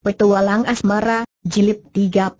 Petualang Asmara, Jilid 37.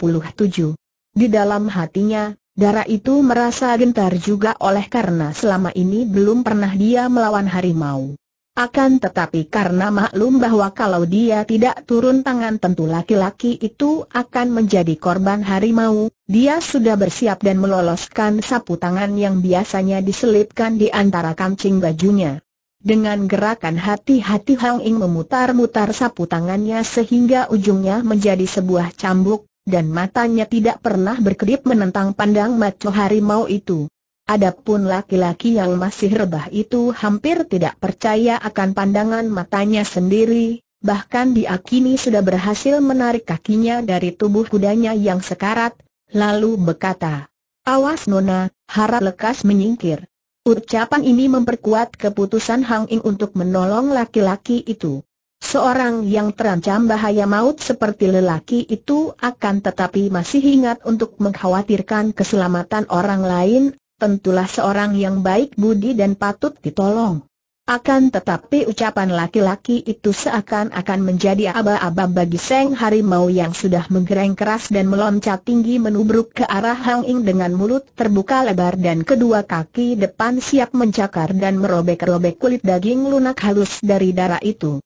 Di dalam hatinya, darah itu merasa gentar juga oleh karena selama ini belum pernah dia melawan harimau. Akan tetapi karena maklum bahwa kalau dia tidak turun tangan tentu laki-laki itu akan menjadi korban harimau, dia sudah bersiap dan meloloskan sapu tangan yang biasanya diselipkan di antara kancing bajunya. Dengan gerakan hati-hati Hang Ing memutar-mutar sapu tangannya sehingga ujungnya menjadi sebuah cambuk, dan matanya tidak pernah berkedip menentang pandang maco harimau itu. Adapun laki-laki yang masih rebah itu hampir tidak percaya akan pandangan matanya sendiri, bahkan diakini sudah berhasil menarik kakinya dari tubuh kudanya yang sekarat, lalu berkata, Awas Nona, harap lekas menyingkir. Ucapan ini memperkuat keputusan Hang Ing untuk menolong laki-laki itu. Seorang yang terancam bahaya maut seperti lelaki itu akan tetapi masih ingat untuk mengkhawatirkan keselamatan orang lain, tentulah seorang yang baik budi dan patut ditolong. Akan tetapi ucapan laki-laki itu seakan-akan menjadi aba-aba bagi Seng Harimau yang sudah menggereng keras dan meloncat tinggi menubruk ke arah Hang Ing dengan mulut terbuka lebar dan kedua kaki depan siap mencakar dan merobek-robek kulit daging lunak halus dari darah itu.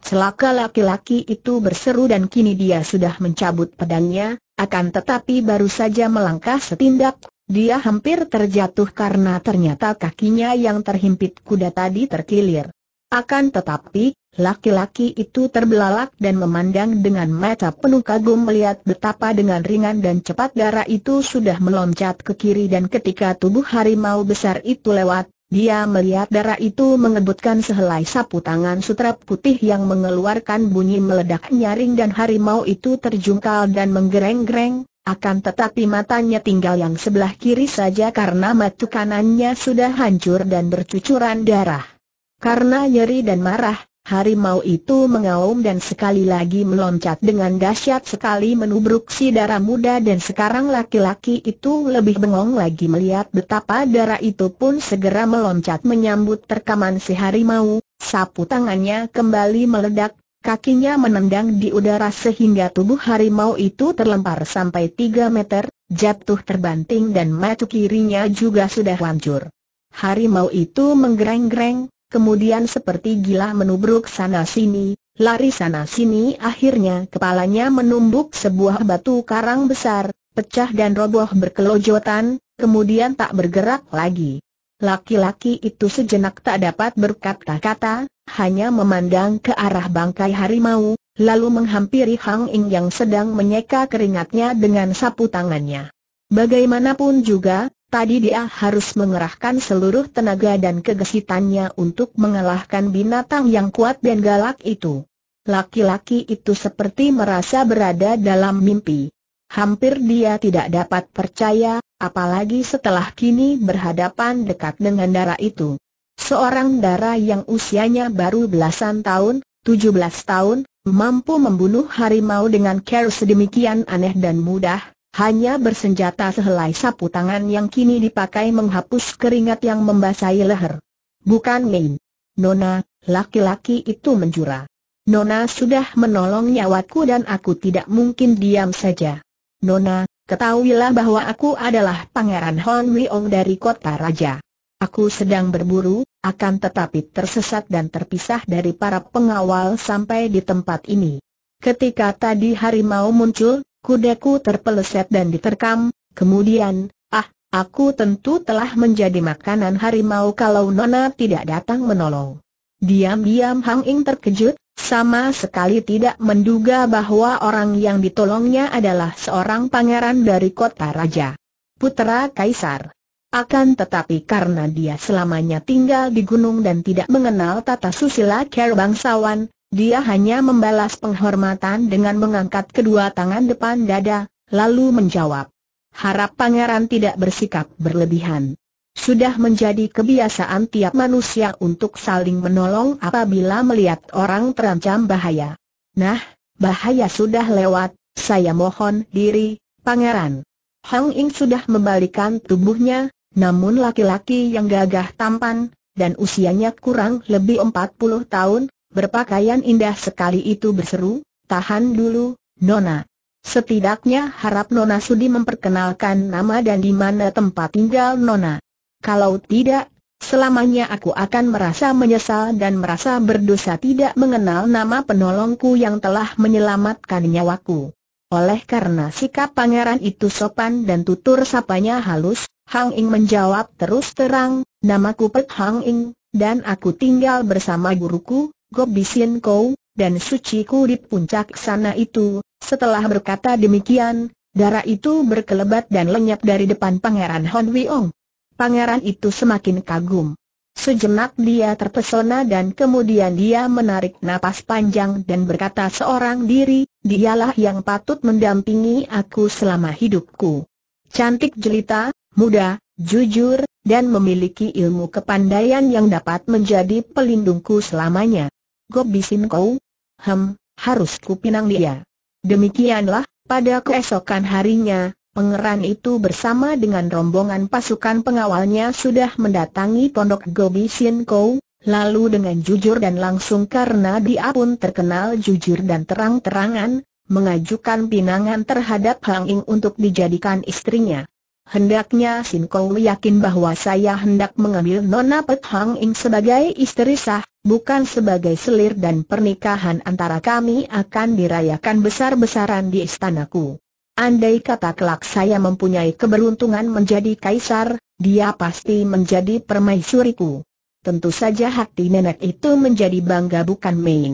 Celaka laki-laki itu berseru dan kini dia sudah mencabut pedangnya, akan tetapi baru saja melangkah setindak, dia hampir terjatuh karena ternyata kakinya yang terhimpit kuda tadi terkilir. Akan tetapi, laki-laki itu terbelalak dan memandang dengan mata penuh kagum melihat betapa dengan ringan dan cepat darah itu sudah meloncat ke kiri dan ketika tubuh harimau besar itu lewat, dia melihat darah itu mengebutkan sehelai sapu tangan sutra putih yang mengeluarkan bunyi meledak nyaring dan harimau itu terjungkal dan menggereng-gereng, akan tetapi matanya tinggal yang sebelah kiri saja karena mata kanannya sudah hancur dan bercucuran darah. Karena nyeri dan marah, harimau itu mengaum dan sekali lagi meloncat dengan dahsyat sekali menubruk si darah muda dan sekarang laki-laki itu lebih bengong lagi melihat betapa darah itu pun segera meloncat menyambut terkaman si harimau, sapu tangannya kembali meledak Kakinya menendang di udara sehingga tubuh harimau itu terlempar sampai 3 meter, jatuh terbanting dan mata kirinya juga sudah hancur. Harimau itu menggereng-gereng, kemudian seperti gila menubruk sana-sini, lari sana-sini akhirnya kepalanya menumbuk sebuah batu karang besar, pecah dan roboh berkelojotan, kemudian tak bergerak lagi. Laki-laki itu sejenak tak dapat berkata-kata, hanya memandang ke arah bangkai harimau, lalu menghampiri Hang Ing yang sedang menyeka keringatnya dengan sapu tangannya. Bagaimanapun juga, tadi dia harus mengerahkan seluruh tenaga dan kegesitannya untuk mengalahkan binatang yang kuat dan galak itu. Laki-laki itu seperti merasa berada dalam mimpi. Hampir dia tidak dapat percaya, apalagi setelah kini berhadapan dekat dengan darah itu. Seorang darah yang usianya baru belasan tahun, 17 tahun, mampu membunuh harimau dengan care sedemikian aneh dan mudah, hanya bersenjata sehelai sapu tangan yang kini dipakai menghapus keringat yang membasahi leher. Bukan main. Nona, laki-laki itu menjura. Nona sudah menolong nyawaku dan aku tidak mungkin diam saja. Nona, ketahuilah bahwa aku adalah Pangeran Hon Wiong dari Kota Raja. Aku sedang berburu, akan tetapi tersesat dan terpisah dari para pengawal sampai di tempat ini. Ketika tadi harimau muncul, kudaku terpeleset dan diterkam, kemudian, ah, aku tentu telah menjadi makanan harimau kalau Nona tidak datang menolong. Diam-diam Hang Ing terkejut, sama sekali tidak menduga bahwa orang yang ditolongnya adalah seorang pangeran dari kota raja. putra Kaisar akan tetapi karena dia selamanya tinggal di gunung dan tidak mengenal tata susila care bangsawan, dia hanya membalas penghormatan dengan mengangkat kedua tangan depan dada, lalu menjawab. Harap pangeran tidak bersikap berlebihan. Sudah menjadi kebiasaan tiap manusia untuk saling menolong apabila melihat orang terancam bahaya. Nah, bahaya sudah lewat, saya mohon diri, pangeran. Hang Ing sudah membalikan tubuhnya, namun laki-laki yang gagah tampan, dan usianya kurang lebih 40 tahun, berpakaian indah sekali itu berseru, tahan dulu, Nona. Setidaknya harap Nona Sudi memperkenalkan nama dan di mana tempat tinggal Nona. Kalau tidak, selamanya aku akan merasa menyesal dan merasa berdosa tidak mengenal nama penolongku yang telah menyelamatkan nyawaku. Oleh karena sikap pangeran itu sopan dan tutur sapanya halus, Hang Ing menjawab terus terang, namaku Pek Hang Ing, dan aku tinggal bersama guruku, Gobisin Kou, dan Suci Ku di puncak sana itu. Setelah berkata demikian, darah itu berkelebat dan lenyap dari depan Pangeran Hon Wiong. Pangeran itu semakin kagum. Sejenak dia terpesona dan kemudian dia menarik napas panjang dan berkata seorang diri, dialah yang patut mendampingi aku selama hidupku. Cantik jelita, muda, jujur, dan memiliki ilmu kepandaian yang dapat menjadi pelindungku selamanya. Gobisin kau? Hem, harus kupinang dia. Demikianlah, pada keesokan harinya, pengeran itu bersama dengan rombongan pasukan pengawalnya sudah mendatangi pondok Gobi Sin lalu dengan jujur dan langsung karena dia pun terkenal jujur dan terang-terangan, mengajukan pinangan terhadap Hang Ing untuk dijadikan istrinya. Hendaknya Sin Kau yakin bahwa saya hendak mengambil Nona Pet Hang Ing sebagai istri sah, bukan sebagai selir dan pernikahan antara kami akan dirayakan besar-besaran di istanaku. Andai kata kelak saya mempunyai keberuntungan menjadi kaisar, dia pasti menjadi permaisuriku. Tentu saja hati nenek itu menjadi bangga bukan main.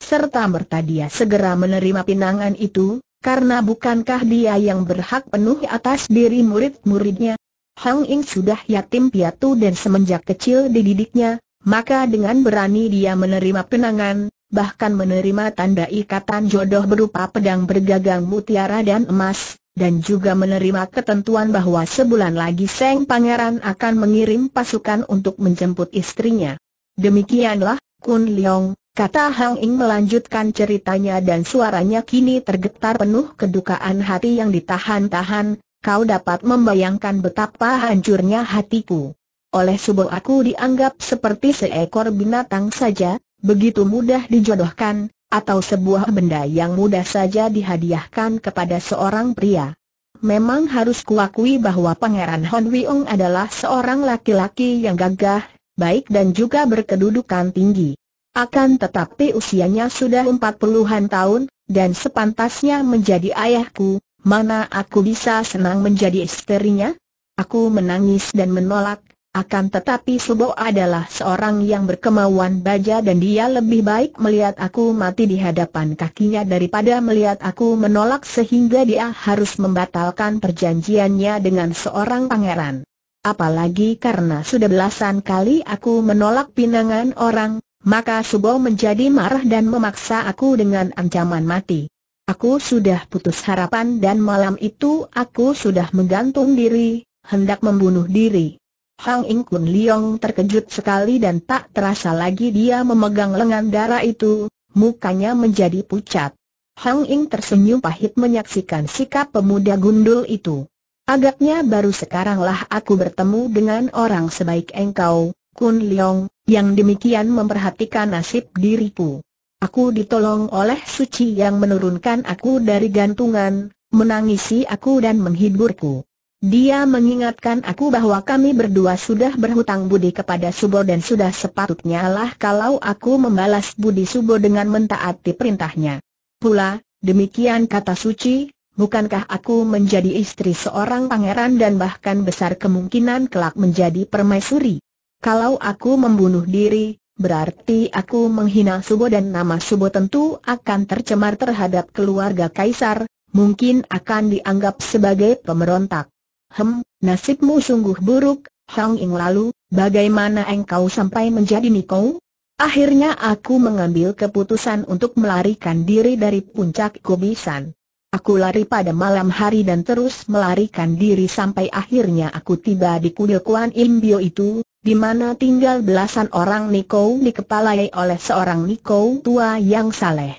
Serta merta dia segera menerima pinangan itu, karena bukankah dia yang berhak penuh atas diri murid-muridnya? Hang Ing sudah yatim piatu dan semenjak kecil dididiknya, maka dengan berani dia menerima penangan, bahkan menerima tanda ikatan jodoh berupa pedang bergagang mutiara dan emas, dan juga menerima ketentuan bahwa sebulan lagi Seng Pangeran akan mengirim pasukan untuk menjemput istrinya. Demikianlah, Kun Leong, Kata Hang Ing melanjutkan ceritanya dan suaranya kini tergetar penuh kedukaan hati yang ditahan-tahan, kau dapat membayangkan betapa hancurnya hatiku. Oleh subuh aku dianggap seperti seekor binatang saja, begitu mudah dijodohkan, atau sebuah benda yang mudah saja dihadiahkan kepada seorang pria. Memang harus kuakui bahwa Pangeran Hon Wiong adalah seorang laki-laki yang gagah, baik dan juga berkedudukan tinggi. Akan tetapi usianya sudah empat puluhan tahun, dan sepantasnya menjadi ayahku, mana aku bisa senang menjadi istrinya? Aku menangis dan menolak, akan tetapi Subo adalah seorang yang berkemauan baja dan dia lebih baik melihat aku mati di hadapan kakinya daripada melihat aku menolak sehingga dia harus membatalkan perjanjiannya dengan seorang pangeran. Apalagi karena sudah belasan kali aku menolak pinangan orang, maka Subo menjadi marah dan memaksa aku dengan ancaman mati. Aku sudah putus harapan dan malam itu aku sudah menggantung diri, hendak membunuh diri. Hang Ing Kun Liong terkejut sekali dan tak terasa lagi dia memegang lengan darah itu, mukanya menjadi pucat. Hang Ing tersenyum pahit menyaksikan sikap pemuda gundul itu. Agaknya baru sekaranglah aku bertemu dengan orang sebaik engkau, Kun Leong, yang demikian memperhatikan nasib diriku. Aku ditolong oleh suci yang menurunkan aku dari gantungan, menangisi aku dan menghiburku. Dia mengingatkan aku bahwa kami berdua sudah berhutang budi kepada Subo dan sudah sepatutnya lah kalau aku membalas budi Subo dengan mentaati perintahnya. Pula, demikian kata suci, bukankah aku menjadi istri seorang pangeran dan bahkan besar kemungkinan kelak menjadi permaisuri? Kalau aku membunuh diri, berarti aku menghina Subo dan nama Subo tentu akan tercemar terhadap keluarga Kaisar, mungkin akan dianggap sebagai pemberontak. Hem, nasibmu sungguh buruk, Hang Ing lalu, bagaimana engkau sampai menjadi Niko? Akhirnya aku mengambil keputusan untuk melarikan diri dari puncak Kobisan. Aku lari pada malam hari dan terus melarikan diri sampai akhirnya aku tiba di kuil Kuan Imbio itu, di mana tinggal belasan orang Niko dikepalai oleh seorang Niko tua yang saleh.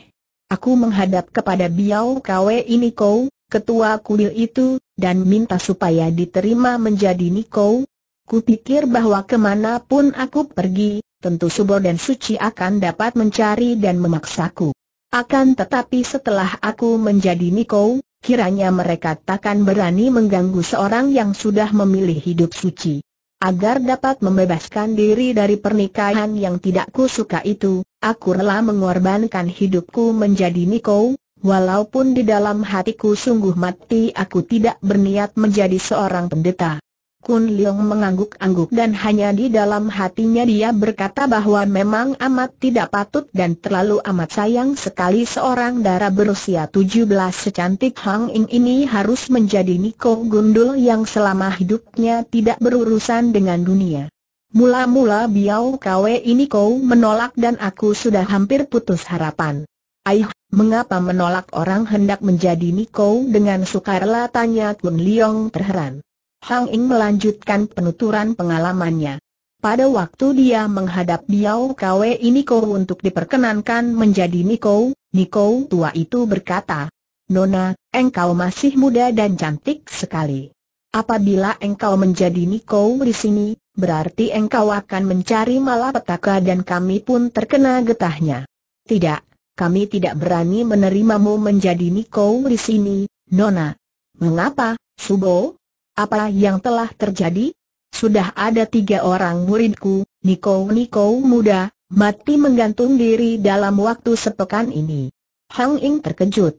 Aku menghadap kepada Biao Kwe Niko, ketua kuil itu, dan minta supaya diterima menjadi Niko. Kupikir bahwa kemanapun aku pergi, tentu Subo dan Suci akan dapat mencari dan memaksaku. Akan tetapi setelah aku menjadi Niko, kiranya mereka takkan berani mengganggu seorang yang sudah memilih hidup suci. Agar dapat membebaskan diri dari pernikahan yang tidak kusuka itu, aku rela mengorbankan hidupku menjadi Niko, walaupun di dalam hatiku sungguh mati aku tidak berniat menjadi seorang pendeta. Kun Leong mengangguk-angguk dan hanya di dalam hatinya dia berkata bahwa memang amat tidak patut dan terlalu amat sayang sekali seorang darah berusia 17 secantik Hang Ing ini harus menjadi Niko Gundul yang selama hidupnya tidak berurusan dengan dunia. Mula-mula Biao Kwe ini kau menolak dan aku sudah hampir putus harapan. Aih, mengapa menolak orang hendak menjadi Niko dengan sukarela tanya Kun Leong terheran. Hang Ing melanjutkan penuturan pengalamannya. Pada waktu dia menghadap Biao Kwe Niko untuk diperkenankan menjadi Niko, Niko tua itu berkata, Nona, engkau masih muda dan cantik sekali. Apabila engkau menjadi Niko di sini, berarti engkau akan mencari malapetaka dan kami pun terkena getahnya. Tidak, kami tidak berani menerimamu menjadi Niko di sini, Nona. Mengapa, Subo? Apa yang telah terjadi? Sudah ada tiga orang muridku, Niko-Niko muda, mati menggantung diri dalam waktu sepekan ini. Hang Ing terkejut.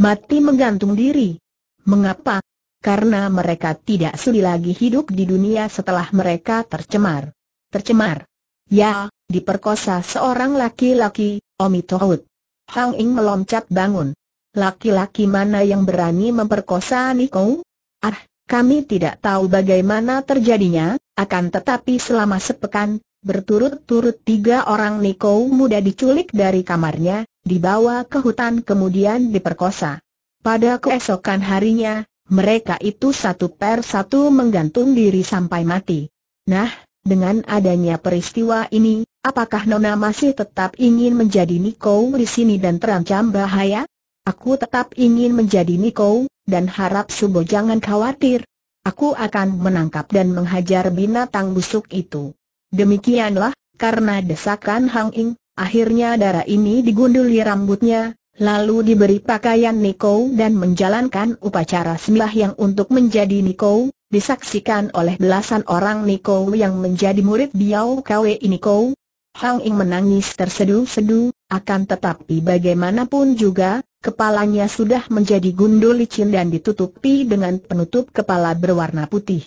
Mati menggantung diri? Mengapa? Karena mereka tidak sudi lagi hidup di dunia setelah mereka tercemar. Tercemar. Ya, diperkosa seorang laki-laki, Omi Tohut. Hang Ing meloncat bangun. Laki-laki mana yang berani memperkosa Niko? Ah, kami tidak tahu bagaimana terjadinya, akan tetapi selama sepekan, berturut-turut tiga orang Niko muda diculik dari kamarnya, dibawa ke hutan kemudian diperkosa. Pada keesokan harinya, mereka itu satu per satu menggantung diri sampai mati. Nah, dengan adanya peristiwa ini, apakah Nona masih tetap ingin menjadi Niko di sini dan terancam bahaya? Aku tetap ingin menjadi Niko, dan harap Subo jangan khawatir. Aku akan menangkap dan menghajar binatang busuk itu. Demikianlah, karena desakan Hang Ing, akhirnya darah ini digunduli rambutnya, lalu diberi pakaian Niko dan menjalankan upacara sembah yang untuk menjadi Niko, disaksikan oleh belasan orang Niko yang menjadi murid Biao Kwe Niko. Hang Ing menangis terseduh-seduh, akan tetapi bagaimanapun juga, Kepalanya sudah menjadi gundul licin dan ditutupi dengan penutup kepala berwarna putih.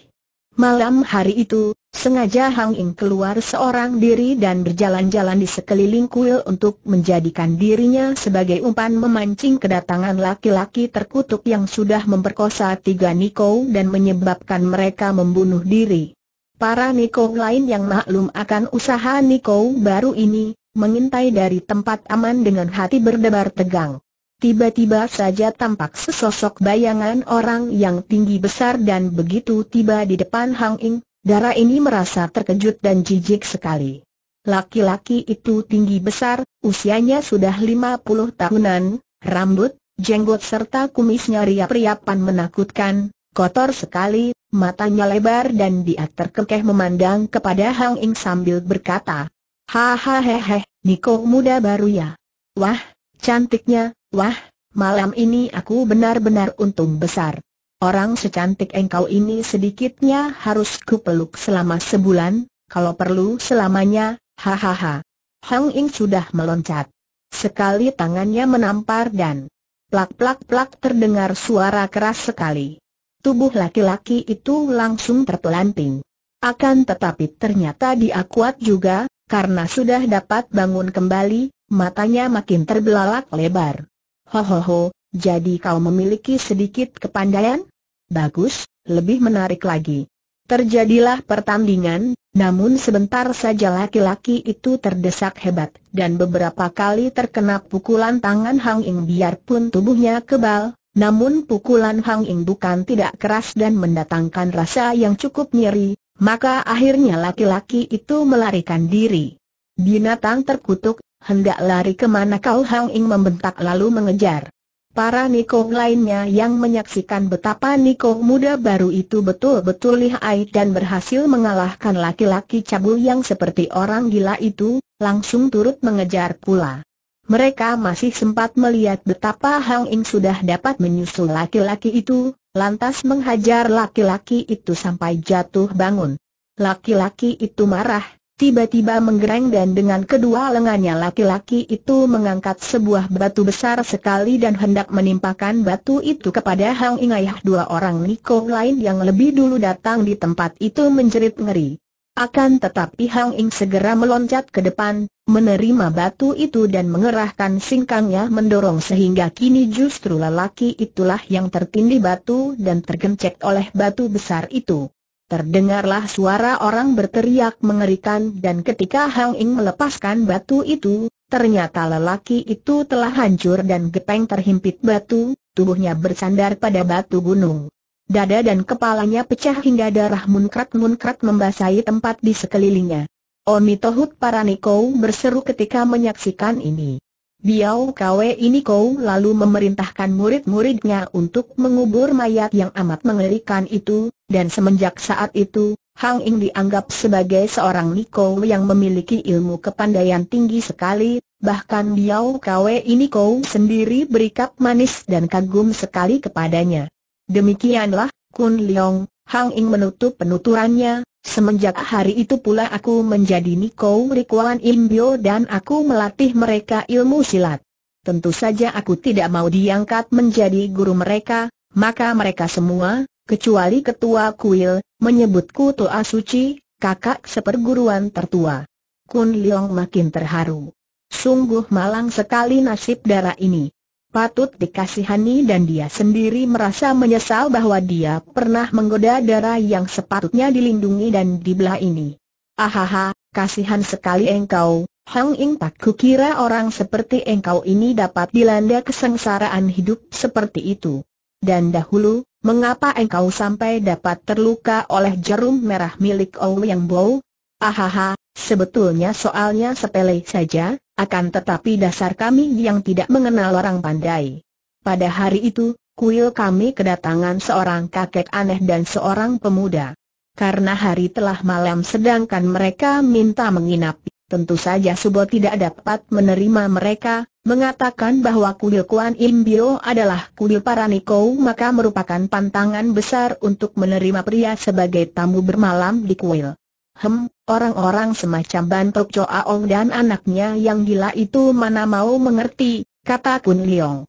Malam hari itu, sengaja Hang Ying keluar seorang diri dan berjalan-jalan di sekeliling kuil untuk menjadikan dirinya sebagai umpan memancing kedatangan laki-laki terkutuk yang sudah memperkosa tiga Niko dan menyebabkan mereka membunuh diri. Para Niko lain yang maklum akan usaha Niko baru ini, mengintai dari tempat aman dengan hati berdebar tegang. Tiba-tiba saja tampak sesosok bayangan orang yang tinggi besar dan begitu tiba di depan Hang Ing, darah ini merasa terkejut dan jijik sekali. Laki-laki itu tinggi besar, usianya sudah 50 tahunan, rambut, jenggot serta kumisnya riap-riapan menakutkan, kotor sekali, matanya lebar dan dia terkekeh memandang kepada Hang Ing sambil berkata, Hahaha, Niko muda baru ya. Wah, Cantiknya, wah, malam ini aku benar-benar untung besar. Orang secantik engkau ini sedikitnya harus kupeluk selama sebulan, kalau perlu selamanya, hahaha. Hang Ing sudah meloncat. Sekali tangannya menampar dan plak-plak-plak terdengar suara keras sekali. Tubuh laki-laki itu langsung terpelanting. Akan tetapi ternyata dia kuat juga, karena sudah dapat bangun kembali, matanya makin terbelalak lebar. Ho ho ho, jadi kau memiliki sedikit kepandaian? Bagus, lebih menarik lagi. Terjadilah pertandingan, namun sebentar saja laki-laki itu terdesak hebat dan beberapa kali terkena pukulan tangan Hang Ing biarpun tubuhnya kebal, namun pukulan Hang Ing bukan tidak keras dan mendatangkan rasa yang cukup nyeri, maka akhirnya laki-laki itu melarikan diri. Binatang terkutuk, hendak lari kemana kau Hang Ing membentak lalu mengejar. Para Nikong lainnya yang menyaksikan betapa Nikong muda baru itu betul-betul lihai dan berhasil mengalahkan laki-laki cabul yang seperti orang gila itu, langsung turut mengejar pula. Mereka masih sempat melihat betapa Hang Ing sudah dapat menyusul laki-laki itu, lantas menghajar laki-laki itu sampai jatuh bangun. Laki-laki itu marah, tiba-tiba menggereng dan dengan kedua lengannya laki-laki itu mengangkat sebuah batu besar sekali dan hendak menimpakan batu itu kepada Hang Ingayah dua orang Niko lain yang lebih dulu datang di tempat itu menjerit ngeri. Akan tetapi Hang Ing segera meloncat ke depan, menerima batu itu dan mengerahkan singkangnya mendorong sehingga kini justru lelaki itulah yang tertindih batu dan tergencet oleh batu besar itu. Terdengarlah suara orang berteriak mengerikan dan ketika Hang Ing melepaskan batu itu, ternyata lelaki itu telah hancur dan gepeng terhimpit batu, tubuhnya bersandar pada batu gunung. Dada dan kepalanya pecah hingga darah munkrat-munkrat membasahi tempat di sekelilingnya. Omitohut Paraniko berseru ketika menyaksikan ini. Biao Kwe ini kau lalu memerintahkan murid-muridnya untuk mengubur mayat yang amat mengerikan itu, dan semenjak saat itu, Hang Ing dianggap sebagai seorang Niko yang memiliki ilmu kepandaian tinggi sekali, bahkan Biao Kwe ini kau sendiri berikap manis dan kagum sekali kepadanya. Demikianlah, Kun Leong, Hang Ing menutup penuturannya, Semenjak hari itu pula aku menjadi Niko Rikuan Imbio dan aku melatih mereka ilmu silat. Tentu saja aku tidak mau diangkat menjadi guru mereka, maka mereka semua, kecuali ketua kuil, menyebutku Toa Suci, kakak seperguruan tertua. Kun Leong makin terharu. Sungguh malang sekali nasib darah ini patut dikasihani dan dia sendiri merasa menyesal bahwa dia pernah menggoda darah yang sepatutnya dilindungi dan dibelah ini. Ahaha, kasihan sekali engkau, Hang Ing tak kukira orang seperti engkau ini dapat dilanda kesengsaraan hidup seperti itu. Dan dahulu, mengapa engkau sampai dapat terluka oleh jarum merah milik Ouyang Bo? Ahaha, sebetulnya soalnya sepele saja, akan tetapi dasar kami yang tidak mengenal orang pandai. Pada hari itu, kuil kami kedatangan seorang kakek aneh dan seorang pemuda. Karena hari telah malam sedangkan mereka minta menginap, tentu saja Subo tidak dapat menerima mereka, mengatakan bahwa kuil Kuan Imbio adalah kuil para maka merupakan pantangan besar untuk menerima pria sebagai tamu bermalam di kuil. Hem, orang-orang semacam Bantok Ong dan anaknya yang gila itu mana mau mengerti, kata Kun Liong.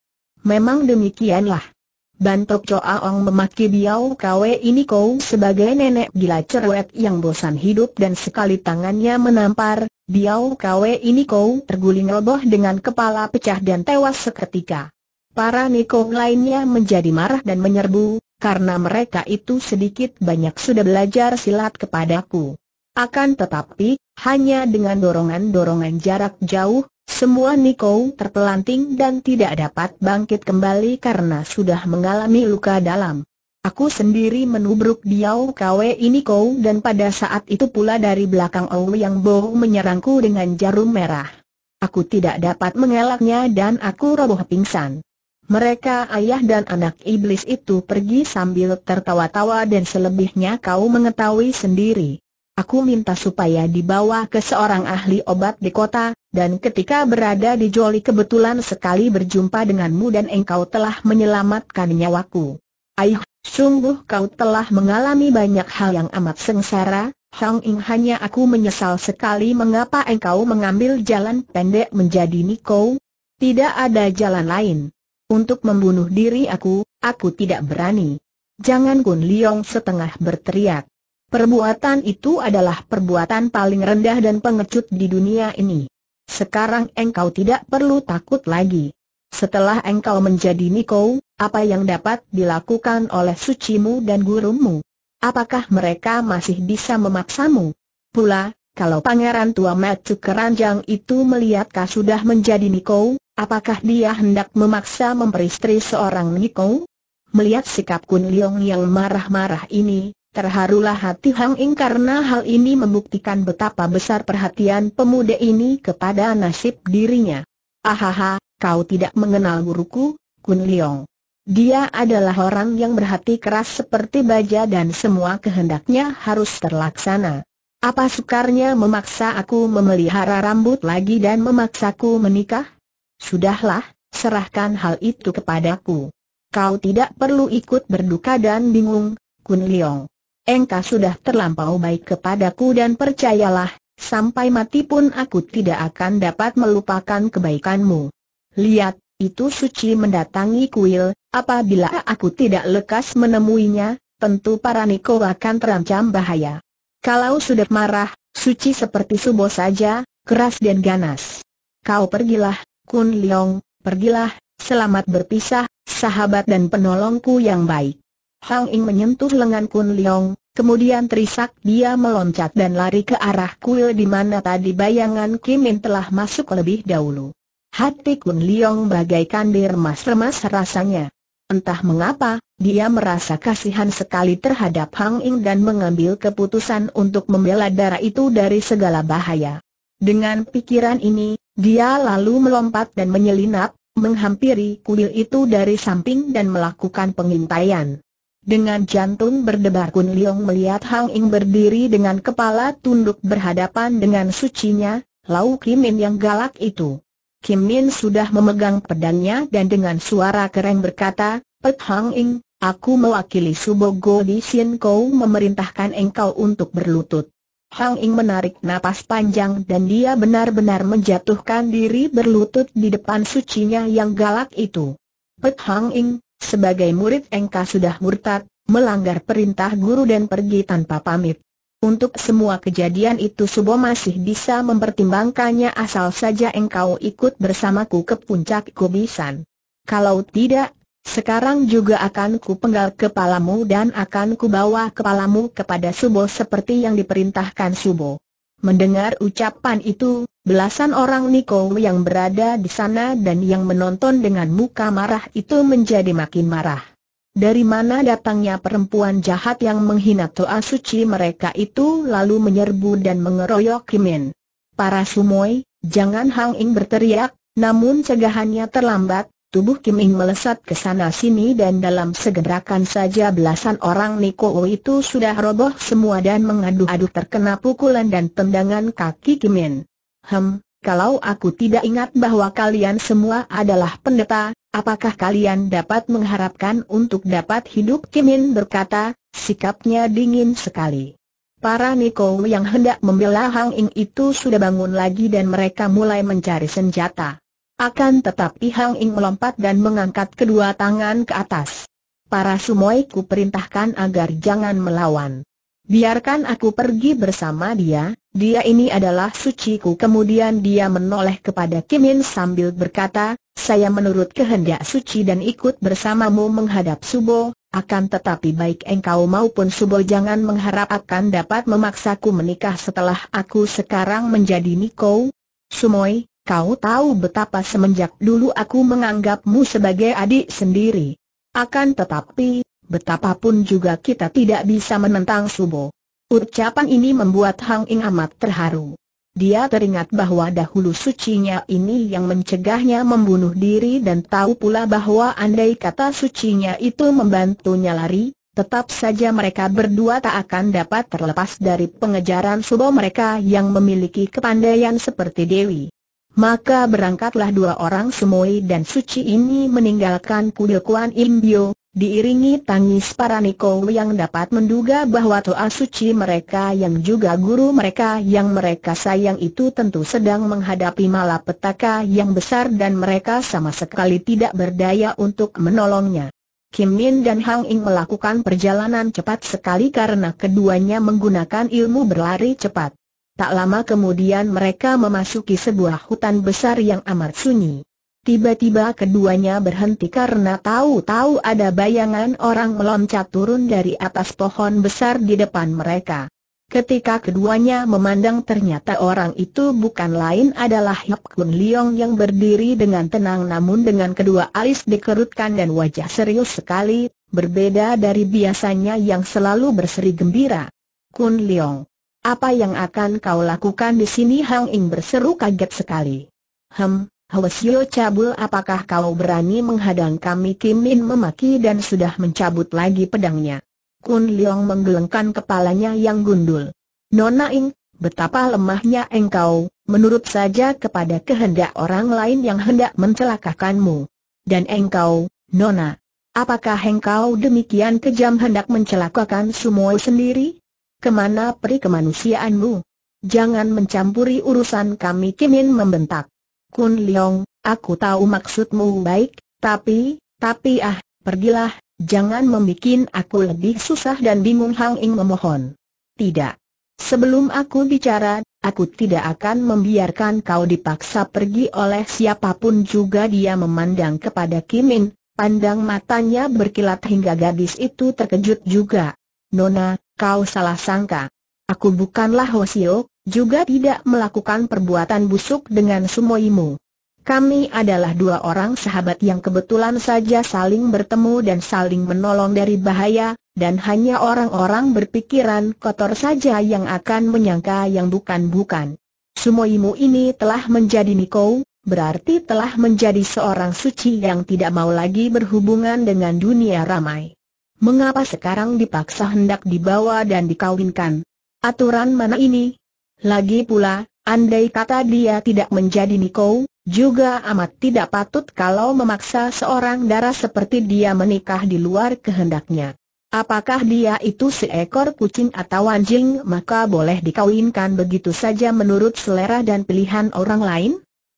Memang demikianlah. Bantok Ong memaki Biao Kwe ini kau sebagai nenek gila cerewet yang bosan hidup dan sekali tangannya menampar, Biao Kwe ini kau terguling roboh dengan kepala pecah dan tewas seketika. Para niko lainnya menjadi marah dan menyerbu, karena mereka itu sedikit banyak sudah belajar silat kepadaku. Akan tetapi, hanya dengan dorongan-dorongan jarak jauh, semua Niko terpelanting dan tidak dapat bangkit kembali karena sudah mengalami luka dalam. Aku sendiri menubruk diau, Kwe ini Kau dan pada saat itu pula dari belakang Ou Yang Bo menyerangku dengan jarum merah. Aku tidak dapat mengelaknya dan aku roboh pingsan. Mereka ayah dan anak iblis itu pergi sambil tertawa-tawa dan selebihnya kau mengetahui sendiri. Aku minta supaya dibawa ke seorang ahli obat di kota, dan ketika berada di Joli kebetulan sekali berjumpa denganmu dan engkau telah menyelamatkan nyawaku. Aih, sungguh kau telah mengalami banyak hal yang amat sengsara, Hong Ing hanya aku menyesal sekali mengapa engkau mengambil jalan pendek menjadi Niko. Tidak ada jalan lain. Untuk membunuh diri aku, aku tidak berani. Jangan Kun Liong setengah berteriak. Perbuatan itu adalah perbuatan paling rendah dan pengecut di dunia ini. Sekarang engkau tidak perlu takut lagi. Setelah engkau menjadi Niko, apa yang dapat dilakukan oleh sucimu dan gurumu? Apakah mereka masih bisa memaksamu? Pula, kalau pangeran tua Matsu Keranjang itu melihat kau sudah menjadi Niko, apakah dia hendak memaksa memperistri seorang Niko? Melihat sikap Kun Leong yang marah-marah ini, Terharulah hati Hang Ing karena hal ini membuktikan betapa besar perhatian pemuda ini kepada nasib dirinya. Ahaha, kau tidak mengenal guruku, Kun Leong. Dia adalah orang yang berhati keras seperti baja dan semua kehendaknya harus terlaksana. Apa sukarnya memaksa aku memelihara rambut lagi dan memaksaku menikah? Sudahlah, serahkan hal itu kepadaku. Kau tidak perlu ikut berduka dan bingung, Kun Leong engkau sudah terlampau baik kepadaku dan percayalah, sampai mati pun aku tidak akan dapat melupakan kebaikanmu. Lihat, itu suci mendatangi kuil, apabila aku tidak lekas menemuinya, tentu para Niko akan terancam bahaya. Kalau sudah marah, suci seperti subo saja, keras dan ganas. Kau pergilah, Kun Leong, pergilah, selamat berpisah, sahabat dan penolongku yang baik. Hang Ying menyentuh lengan Kun Leong, kemudian terisak dia meloncat dan lari ke arah kuil di mana tadi bayangan Kim In telah masuk lebih dahulu. Hati Kun Leong bagaikan diremas-remas rasanya. Entah mengapa, dia merasa kasihan sekali terhadap Hang Ying dan mengambil keputusan untuk membela darah itu dari segala bahaya. Dengan pikiran ini, dia lalu melompat dan menyelinap, menghampiri kuil itu dari samping dan melakukan pengintaian. Dengan jantung berdebar Kun Liong melihat Hang Ing berdiri dengan kepala tunduk berhadapan dengan sucinya, Lau Kim Min yang galak itu. Kim Min sudah memegang pedangnya dan dengan suara keren berkata, Pet Hang Ing, aku mewakili Go di Sien Kou memerintahkan engkau untuk berlutut. Hang Ing menarik napas panjang dan dia benar-benar menjatuhkan diri berlutut di depan sucinya yang galak itu. Pet Hang Ing, sebagai murid Engka sudah murtad, melanggar perintah guru dan pergi tanpa pamit. Untuk semua kejadian itu Subo masih bisa mempertimbangkannya asal saja engkau ikut bersamaku ke puncak kubisan. Kalau tidak, sekarang juga akan ku penggal kepalamu dan akan ku bawa kepalamu kepada Subo seperti yang diperintahkan Subo. Mendengar ucapan itu, belasan orang Niko yang berada di sana dan yang menonton dengan muka marah itu menjadi makin marah. Dari mana datangnya perempuan jahat yang menghina Toa Suci mereka itu lalu menyerbu dan mengeroyok Kimin. Para sumoi, jangan Hang Ing berteriak, namun cegahannya terlambat, Tubuh Kim Ing melesat ke sana sini dan dalam segerakan saja belasan orang Niko itu sudah roboh semua dan mengadu-adu terkena pukulan dan tendangan kaki Kim In. Hem, kalau aku tidak ingat bahwa kalian semua adalah pendeta, apakah kalian dapat mengharapkan untuk dapat hidup Kimin berkata, sikapnya dingin sekali. Para Niko yang hendak membela Hang Ing itu sudah bangun lagi dan mereka mulai mencari senjata. Akan tetapi Hang Ing melompat dan mengangkat kedua tangan ke atas. Para sumoi ku perintahkan agar jangan melawan. Biarkan aku pergi bersama dia, dia ini adalah suciku Kemudian dia menoleh kepada Kimin sambil berkata, saya menurut kehendak suci dan ikut bersamamu menghadap Subo, akan tetapi baik engkau maupun Subo jangan mengharap akan dapat memaksaku menikah setelah aku sekarang menjadi Niko. Sumoi, Kau tahu betapa semenjak dulu aku menganggapmu sebagai adik sendiri. Akan tetapi, betapapun juga kita tidak bisa menentang Subo. Ucapan ini membuat Hang Ing amat terharu. Dia teringat bahwa dahulu sucinya ini yang mencegahnya membunuh diri dan tahu pula bahwa andai kata sucinya itu membantunya lari, tetap saja mereka berdua tak akan dapat terlepas dari pengejaran Subo mereka yang memiliki kepandaian seperti Dewi. Maka berangkatlah dua orang Semoi dan Suci ini meninggalkan kuil Kuan Imbio, diiringi tangis para Niko yang dapat menduga bahwa Toa Suci mereka yang juga guru mereka yang mereka sayang itu tentu sedang menghadapi malapetaka yang besar dan mereka sama sekali tidak berdaya untuk menolongnya. Kim Min dan Hang Ing melakukan perjalanan cepat sekali karena keduanya menggunakan ilmu berlari cepat. Tak lama kemudian mereka memasuki sebuah hutan besar yang amat sunyi. Tiba-tiba keduanya berhenti karena tahu-tahu ada bayangan orang meloncat turun dari atas pohon besar di depan mereka. Ketika keduanya memandang ternyata orang itu bukan lain adalah Yap Kun Leong yang berdiri dengan tenang namun dengan kedua alis dikerutkan dan wajah serius sekali, berbeda dari biasanya yang selalu berseri gembira. Kun Leong, apa yang akan kau lakukan di sini? Hang Ing berseru kaget sekali. Hem, Hwasyo Cabul apakah kau berani menghadang kami? Kim Min memaki dan sudah mencabut lagi pedangnya. Kun Leong menggelengkan kepalanya yang gundul. Nona Ing, betapa lemahnya engkau, menurut saja kepada kehendak orang lain yang hendak mencelakakanmu. Dan engkau, Nona, apakah engkau demikian kejam hendak mencelakakan semua sendiri? Kemana peri kemanusiaanmu? Jangan mencampuri urusan kami Kimin membentak. Kun Leong, aku tahu maksudmu baik, tapi, tapi ah, pergilah, jangan membuat aku lebih susah dan bingung Hang Ing memohon. Tidak. Sebelum aku bicara, aku tidak akan membiarkan kau dipaksa pergi oleh siapapun juga dia memandang kepada Kimin, pandang matanya berkilat hingga gadis itu terkejut juga. Nona, kau salah sangka. Aku bukanlah Hosio, juga tidak melakukan perbuatan busuk dengan sumoimu. Kami adalah dua orang sahabat yang kebetulan saja saling bertemu dan saling menolong dari bahaya, dan hanya orang-orang berpikiran kotor saja yang akan menyangka yang bukan-bukan. Sumoimu ini telah menjadi Nikou, berarti telah menjadi seorang suci yang tidak mau lagi berhubungan dengan dunia ramai mengapa sekarang dipaksa hendak dibawa dan dikawinkan? Aturan mana ini? Lagi pula, andai kata dia tidak menjadi Niko, juga amat tidak patut kalau memaksa seorang darah seperti dia menikah di luar kehendaknya. Apakah dia itu seekor kucing atau anjing maka boleh dikawinkan begitu saja menurut selera dan pilihan orang lain?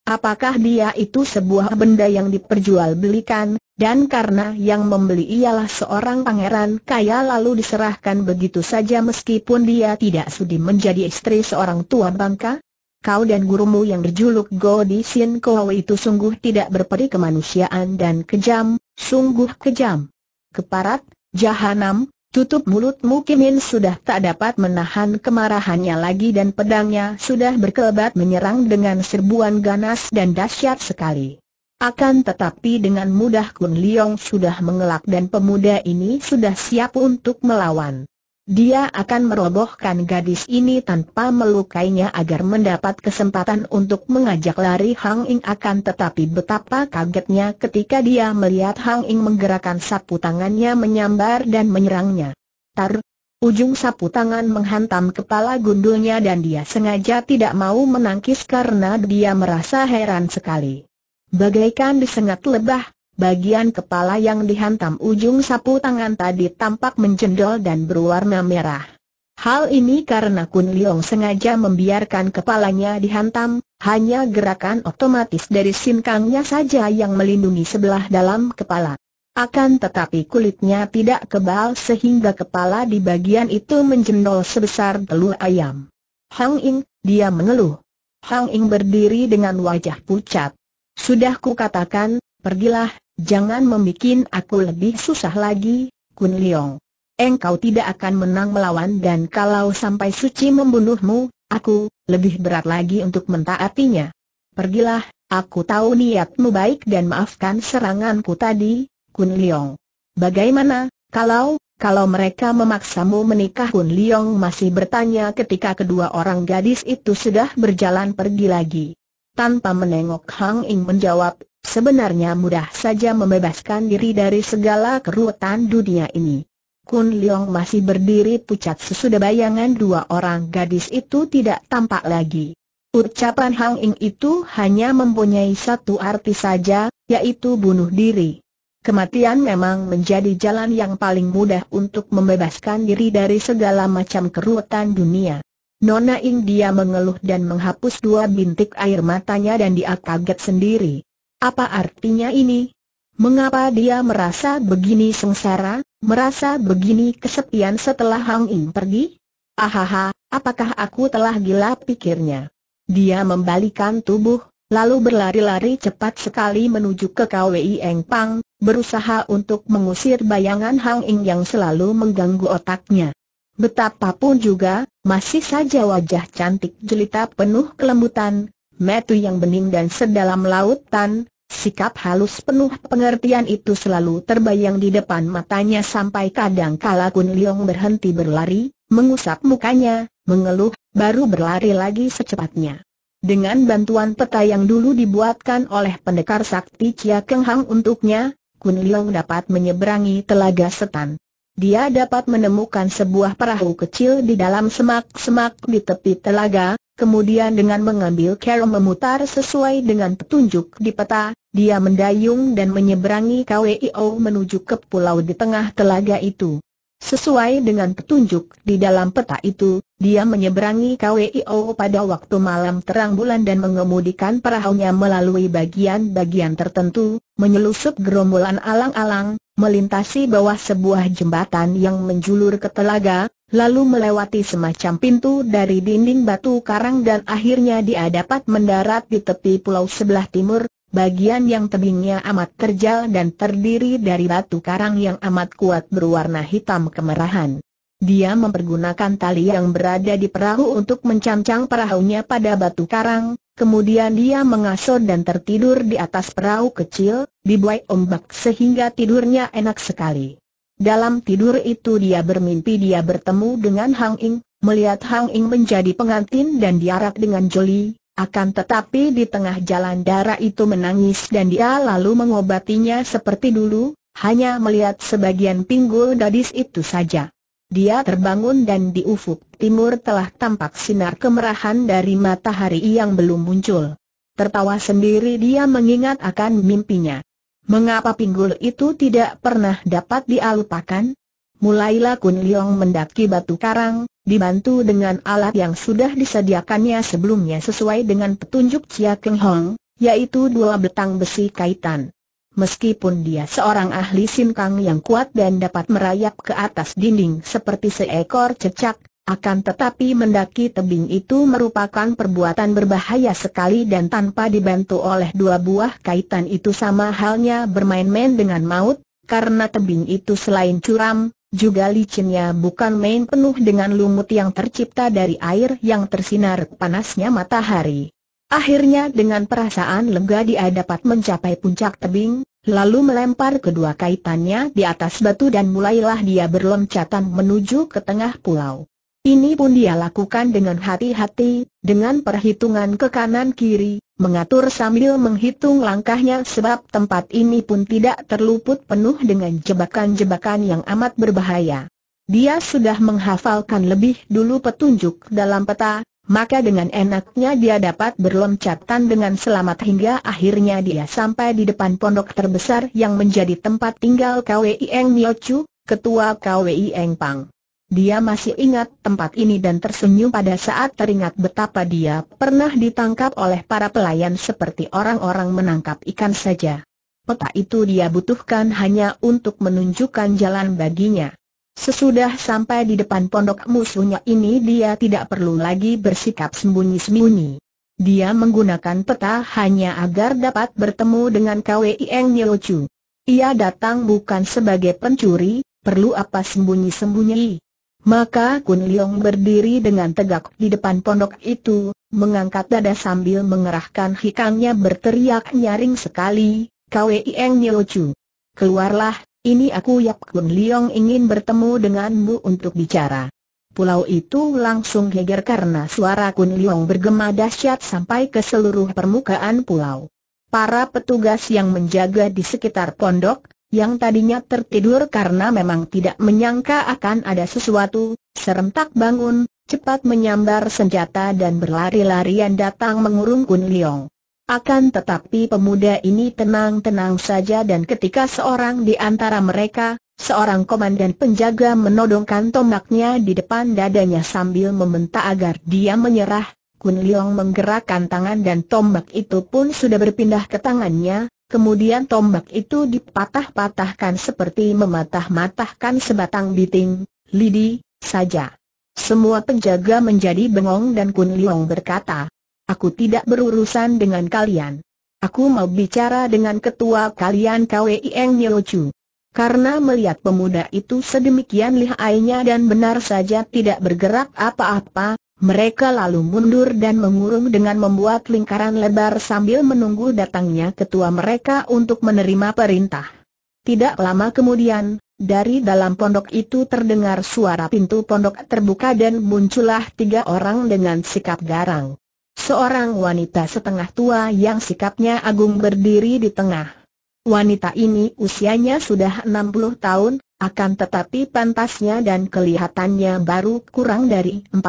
Apakah dia itu sebuah benda yang diperjualbelikan, dan karena yang membeli ialah seorang pangeran kaya lalu diserahkan begitu saja meskipun dia tidak sudi menjadi istri seorang tua bangka, kau dan gurumu yang berjuluk Go Di Sin Kau itu sungguh tidak berperi kemanusiaan dan kejam, sungguh kejam. Keparat, jahanam, tutup mulutmu Kimin sudah tak dapat menahan kemarahannya lagi dan pedangnya sudah berkelebat menyerang dengan serbuan ganas dan dahsyat sekali. Akan tetapi dengan mudah Kun Liong sudah mengelak dan pemuda ini sudah siap untuk melawan. Dia akan merobohkan gadis ini tanpa melukainya agar mendapat kesempatan untuk mengajak lari Hang Ing akan tetapi betapa kagetnya ketika dia melihat Hang Ing menggerakkan sapu tangannya menyambar dan menyerangnya. Tar, ujung sapu tangan menghantam kepala gundulnya dan dia sengaja tidak mau menangkis karena dia merasa heran sekali. Bagaikan disengat lebah, bagian kepala yang dihantam ujung sapu tangan tadi tampak menjendol dan berwarna merah. Hal ini karena Kun Liong sengaja membiarkan kepalanya dihantam, hanya gerakan otomatis dari sinkangnya saja yang melindungi sebelah dalam kepala. Akan tetapi kulitnya tidak kebal sehingga kepala di bagian itu menjendol sebesar telur ayam. Hang Ing, dia mengeluh. Hang Ing berdiri dengan wajah pucat. Sudah kukatakan, pergilah, jangan membuat aku lebih susah lagi, Kun Leong. Engkau tidak akan menang melawan dan kalau sampai suci membunuhmu, aku, lebih berat lagi untuk mentaatinya. Pergilah, aku tahu niatmu baik dan maafkan seranganku tadi, Kun Leong. Bagaimana, kalau, kalau mereka memaksamu menikah Kun Leong masih bertanya ketika kedua orang gadis itu sudah berjalan pergi lagi. Tanpa menengok Hang Ing menjawab, sebenarnya mudah saja membebaskan diri dari segala keruwetan dunia ini. Kun Leong masih berdiri pucat sesudah bayangan dua orang gadis itu tidak tampak lagi. Ucapan Hang Ing itu hanya mempunyai satu arti saja, yaitu bunuh diri. Kematian memang menjadi jalan yang paling mudah untuk membebaskan diri dari segala macam keruwetan dunia. Nona Ing dia mengeluh dan menghapus dua bintik air matanya dan dia kaget sendiri. Apa artinya ini? Mengapa dia merasa begini sengsara, merasa begini kesepian setelah Hang Ing pergi? Ahaha, apakah aku telah gila pikirnya? Dia membalikan tubuh, lalu berlari-lari cepat sekali menuju ke KWI Eng Pang, berusaha untuk mengusir bayangan Hang Ing yang selalu mengganggu otaknya. Betapapun juga, masih saja wajah cantik jelita penuh kelembutan, metu yang bening dan sedalam lautan, sikap halus penuh pengertian itu selalu terbayang di depan matanya sampai kadang kala Kun Liong berhenti berlari, mengusap mukanya, mengeluh, baru berlari lagi secepatnya. Dengan bantuan peta yang dulu dibuatkan oleh pendekar sakti Chia Keng Hang untuknya, Kun Liong dapat menyeberangi telaga setan dia dapat menemukan sebuah perahu kecil di dalam semak-semak di tepi telaga, kemudian dengan mengambil cara memutar sesuai dengan petunjuk di peta, dia mendayung dan menyeberangi KWIO menuju ke pulau di tengah telaga itu. Sesuai dengan petunjuk di dalam peta itu, dia menyeberangi KWIO pada waktu malam terang bulan dan mengemudikan perahunya melalui bagian-bagian tertentu, menyelusup gerombolan alang-alang, melintasi bawah sebuah jembatan yang menjulur ke telaga, lalu melewati semacam pintu dari dinding batu karang dan akhirnya dia dapat mendarat di tepi pulau sebelah timur, bagian yang tebingnya amat terjal dan terdiri dari batu karang yang amat kuat berwarna hitam kemerahan. Dia mempergunakan tali yang berada di perahu untuk mencancang perahunya pada batu karang, Kemudian dia mengasuh dan tertidur di atas perahu kecil, dibuai ombak sehingga tidurnya enak sekali. Dalam tidur itu dia bermimpi dia bertemu dengan Hang Ing, melihat Hang Ing menjadi pengantin dan diarak dengan Jolie. akan tetapi di tengah jalan darah itu menangis dan dia lalu mengobatinya seperti dulu, hanya melihat sebagian pinggul gadis itu saja. Dia terbangun dan di ufuk timur telah tampak sinar kemerahan dari matahari yang belum muncul. Tertawa sendiri dia mengingat akan mimpinya. Mengapa pinggul itu tidak pernah dapat dialupakan? Mulailah Kun Liong mendaki batu karang, dibantu dengan alat yang sudah disediakannya sebelumnya sesuai dengan petunjuk Chia Keng Hong, yaitu dua betang besi kaitan. Meskipun dia seorang ahli sinkang yang kuat dan dapat merayap ke atas dinding seperti seekor cecak, akan tetapi mendaki tebing itu merupakan perbuatan berbahaya sekali dan tanpa dibantu oleh dua buah kaitan itu sama halnya bermain-main dengan maut, karena tebing itu selain curam, juga licinnya bukan main penuh dengan lumut yang tercipta dari air yang tersinar panasnya matahari. Akhirnya dengan perasaan lega dia dapat mencapai puncak tebing, lalu melempar kedua kaitannya di atas batu dan mulailah dia berloncatan menuju ke tengah pulau. Ini pun dia lakukan dengan hati-hati, dengan perhitungan ke kanan kiri, mengatur sambil menghitung langkahnya sebab tempat ini pun tidak terluput penuh dengan jebakan-jebakan yang amat berbahaya. Dia sudah menghafalkan lebih dulu petunjuk dalam peta, maka dengan enaknya dia dapat berloncatan dengan selamat hingga akhirnya dia sampai di depan pondok terbesar yang menjadi tempat tinggal Kwieng Eng Miochu, ketua Kwieng Eng Pang. Dia masih ingat tempat ini dan tersenyum pada saat teringat betapa dia pernah ditangkap oleh para pelayan seperti orang-orang menangkap ikan saja. Peta itu dia butuhkan hanya untuk menunjukkan jalan baginya. Sesudah sampai di depan pondok musuhnya ini dia tidak perlu lagi bersikap sembunyi-sembunyi. Dia menggunakan peta hanya agar dapat bertemu dengan eng Kweng chu Ia datang bukan sebagai pencuri, perlu apa sembunyi-sembunyi. Maka Kun Leong berdiri dengan tegak di depan pondok itu, mengangkat dada sambil mengerahkan hikangnya berteriak nyaring sekali, eng Kweng chu Keluarlah, ini aku Yap Kun Liong ingin bertemu denganmu untuk bicara. Pulau itu langsung heger karena suara Kun Liyong bergema dahsyat sampai ke seluruh permukaan pulau. Para petugas yang menjaga di sekitar pondok, yang tadinya tertidur karena memang tidak menyangka akan ada sesuatu, serentak bangun, cepat menyambar senjata dan berlari-larian datang mengurung Kun Liong. Akan tetapi pemuda ini tenang-tenang saja dan ketika seorang di antara mereka, seorang komandan penjaga menodongkan tombaknya di depan dadanya sambil meminta agar dia menyerah, Kun Leong menggerakkan tangan dan tombak itu pun sudah berpindah ke tangannya, kemudian tombak itu dipatah-patahkan seperti mematah-matahkan sebatang biting, lidi, saja. Semua penjaga menjadi bengong dan Kun Leong berkata, Aku tidak berurusan dengan kalian. Aku mau bicara dengan ketua kalian KWIN Chu. Karena melihat pemuda itu sedemikian lihainya dan benar saja tidak bergerak apa-apa, mereka lalu mundur dan mengurung dengan membuat lingkaran lebar sambil menunggu datangnya ketua mereka untuk menerima perintah. Tidak lama kemudian, dari dalam pondok itu terdengar suara pintu pondok terbuka dan muncullah tiga orang dengan sikap garang. Seorang wanita setengah tua yang sikapnya agung berdiri di tengah. Wanita ini usianya sudah 60 tahun, akan tetapi pantasnya dan kelihatannya baru kurang dari 40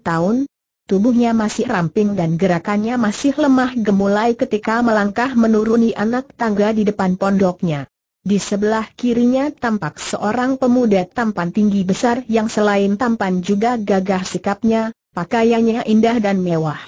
tahun, Tubuhnya masih ramping dan gerakannya masih lemah gemulai ketika melangkah menuruni anak tangga di depan pondoknya. Di sebelah kirinya tampak seorang pemuda tampan tinggi besar yang selain tampan juga gagah sikapnya, pakaiannya indah dan mewah.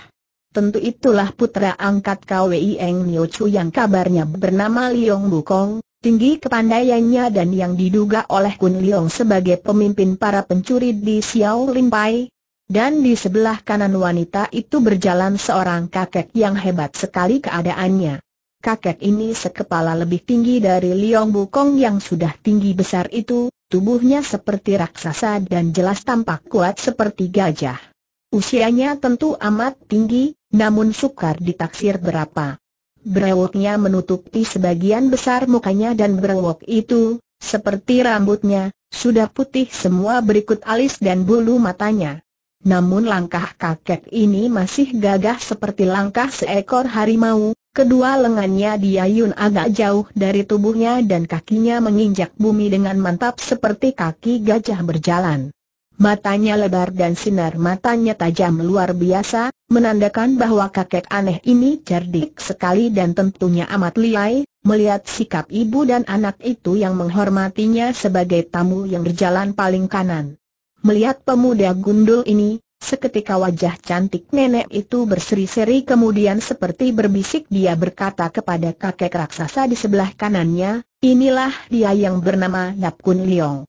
Tentu itulah putra angkat Kwei Eng Nio Chu yang kabarnya bernama Liong Bukong, tinggi kepandaiannya dan yang diduga oleh Kun Liong sebagai pemimpin para pencuri di Xiao Limpai. Dan di sebelah kanan wanita itu berjalan seorang kakek yang hebat sekali keadaannya. Kakek ini sekepala lebih tinggi dari Liong Bukong yang sudah tinggi besar itu, tubuhnya seperti raksasa dan jelas tampak kuat seperti gajah. Usianya tentu amat tinggi, namun sukar ditaksir berapa. Brewoknya menutupi sebagian besar mukanya dan brewok itu, seperti rambutnya, sudah putih semua berikut alis dan bulu matanya. Namun langkah kakek ini masih gagah seperti langkah seekor harimau, Kedua lengannya diayun agak jauh dari tubuhnya dan kakinya menginjak bumi dengan mantap seperti kaki gajah berjalan. Matanya lebar dan sinar matanya tajam luar biasa, menandakan bahwa kakek aneh ini cerdik sekali dan tentunya amat liai, melihat sikap ibu dan anak itu yang menghormatinya sebagai tamu yang berjalan paling kanan. Melihat pemuda gundul ini, seketika wajah cantik nenek itu berseri-seri kemudian seperti berbisik dia berkata kepada kakek raksasa di sebelah kanannya, inilah dia yang bernama Napkun Kun Liong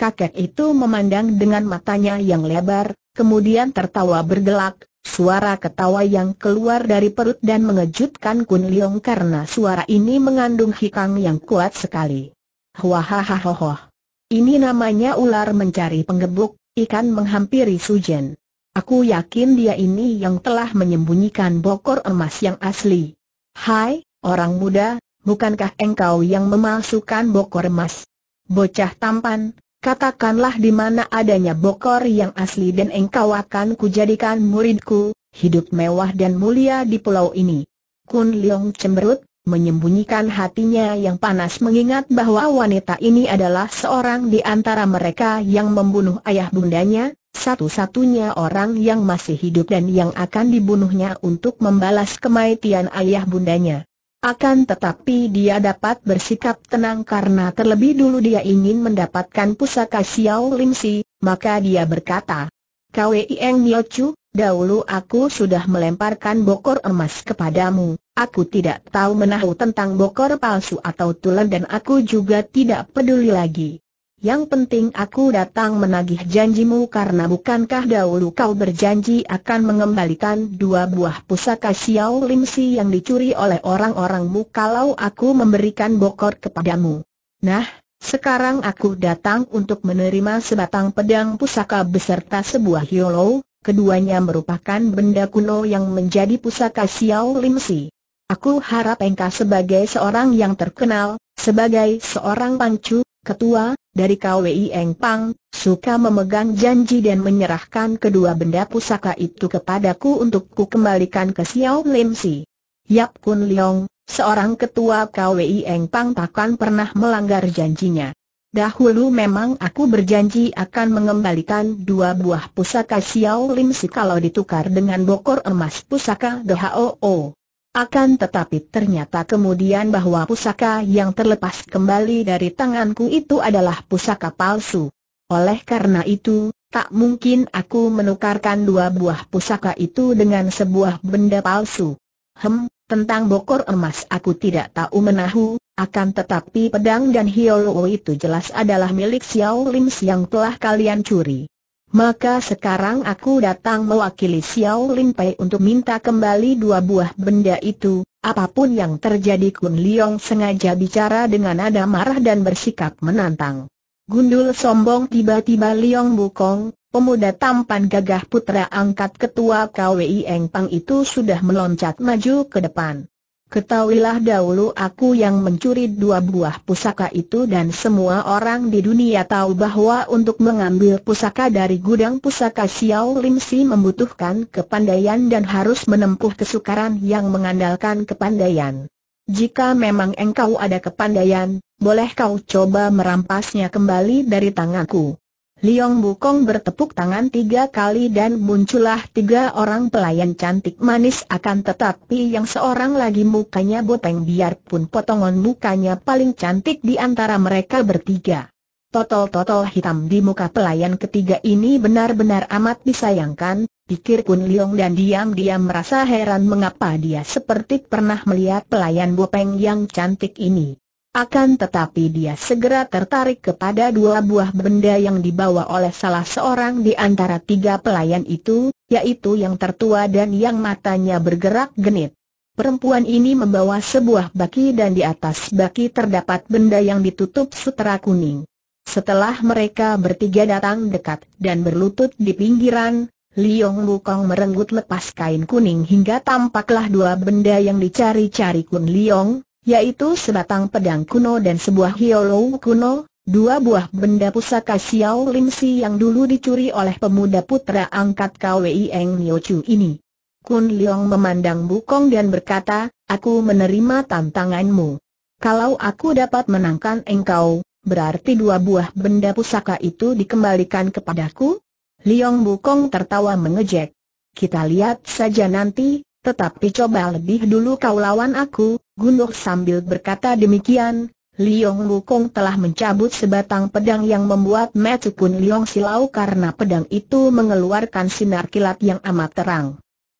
kakek itu memandang dengan matanya yang lebar, kemudian tertawa bergelak, Suara ketawa yang keluar dari perut dan mengejutkan Kun Leong karena suara ini mengandung hikang yang kuat sekali. Hahaha. Ini namanya ular mencari penggebuk, ikan menghampiri Sujen. Aku yakin dia ini yang telah menyembunyikan bokor emas yang asli. Hai, orang muda, bukankah engkau yang memalsukan bokor emas? Bocah tampan, Katakanlah di mana adanya bokor yang asli dan engkau akan kujadikan muridku, hidup mewah dan mulia di pulau ini. Kun Leong cemberut, menyembunyikan hatinya yang panas mengingat bahwa wanita ini adalah seorang di antara mereka yang membunuh ayah bundanya, satu-satunya orang yang masih hidup dan yang akan dibunuhnya untuk membalas kematian ayah bundanya. Akan tetapi dia dapat bersikap tenang karena terlebih dulu dia ingin mendapatkan pusaka Xiao Lim Si, maka dia berkata, Kwei Eng Nio Chu, dahulu aku sudah melemparkan bokor emas kepadamu, aku tidak tahu menahu tentang bokor palsu atau tulen dan aku juga tidak peduli lagi. Yang penting aku datang menagih janjimu karena bukankah dahulu kau berjanji akan mengembalikan dua buah pusaka Xiao Lim Si yang dicuri oleh orang-orangmu kalau aku memberikan bokor kepadamu. Nah, sekarang aku datang untuk menerima sebatang pedang pusaka beserta sebuah hiolo, keduanya merupakan benda kuno yang menjadi pusaka Xiao Lim Si. Aku harap engkau sebagai seorang yang terkenal, sebagai seorang pancu, ketua, dari KWI Eng Pang, suka memegang janji dan menyerahkan kedua benda pusaka itu kepadaku untuk ku kembalikan ke Xiao Lim Si. Yap Kun Leong, seorang ketua KWI Eng Pang takkan pernah melanggar janjinya. Dahulu memang aku berjanji akan mengembalikan dua buah pusaka Xiao Lim Si kalau ditukar dengan bokor emas pusaka The Hoo. Akan tetapi ternyata kemudian bahwa pusaka yang terlepas kembali dari tanganku itu adalah pusaka palsu. Oleh karena itu, tak mungkin aku menukarkan dua buah pusaka itu dengan sebuah benda palsu. Hem, tentang bokor emas aku tidak tahu menahu, akan tetapi pedang dan hiolo itu jelas adalah milik Xiao Lim yang telah kalian curi. Maka sekarang aku datang mewakili Xiao Lin Pei untuk minta kembali dua buah benda itu, apapun yang terjadi Kun Liang sengaja bicara dengan nada marah dan bersikap menantang. Gundul sombong tiba-tiba Liang Bukong, pemuda tampan gagah putra angkat ketua KWI Eng Pang itu sudah meloncat maju ke depan. Ketahuilah dahulu aku yang mencuri dua buah pusaka itu dan semua orang di dunia tahu bahwa untuk mengambil pusaka dari gudang pusaka Xiao Lim Si membutuhkan kepandaian dan harus menempuh kesukaran yang mengandalkan kepandaian. Jika memang engkau ada kepandaian, boleh kau coba merampasnya kembali dari tanganku. Liong Bukong bertepuk tangan tiga kali dan muncullah tiga orang pelayan cantik manis akan tetapi yang seorang lagi mukanya boteng biarpun potongan mukanya paling cantik di antara mereka bertiga. Totol-totol hitam di muka pelayan ketiga ini benar-benar amat disayangkan, pikir Kun Liong dan diam-diam merasa heran mengapa dia seperti pernah melihat pelayan bopeng yang cantik ini. Akan tetapi dia segera tertarik kepada dua buah benda yang dibawa oleh salah seorang di antara tiga pelayan itu, yaitu yang tertua dan yang matanya bergerak genit. Perempuan ini membawa sebuah baki dan di atas baki terdapat benda yang ditutup sutera kuning. Setelah mereka bertiga datang dekat dan berlutut di pinggiran, Liong Wukong merenggut lepas kain kuning hingga tampaklah dua benda yang dicari-cari Kun Liong, yaitu sebatang pedang kuno dan sebuah hiolou kuno, dua buah benda pusaka Xiao Lim Si yang dulu dicuri oleh pemuda putra angkat Kwei Eng Nio Chu ini. Kun Leong memandang Bukong dan berkata, aku menerima tantanganmu. Kalau aku dapat menangkan engkau, berarti dua buah benda pusaka itu dikembalikan kepadaku? Leong Bukong tertawa mengejek. Kita lihat saja nanti, tetapi coba lebih dulu kau lawan aku, Gunung sambil berkata demikian, Liong Wukong telah mencabut sebatang pedang yang membuat metu pun Liong Silau karena pedang itu mengeluarkan sinar kilat yang amat terang.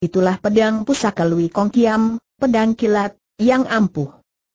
Itulah pedang pusaka Lui Kong Kiam, pedang kilat, yang ampuh.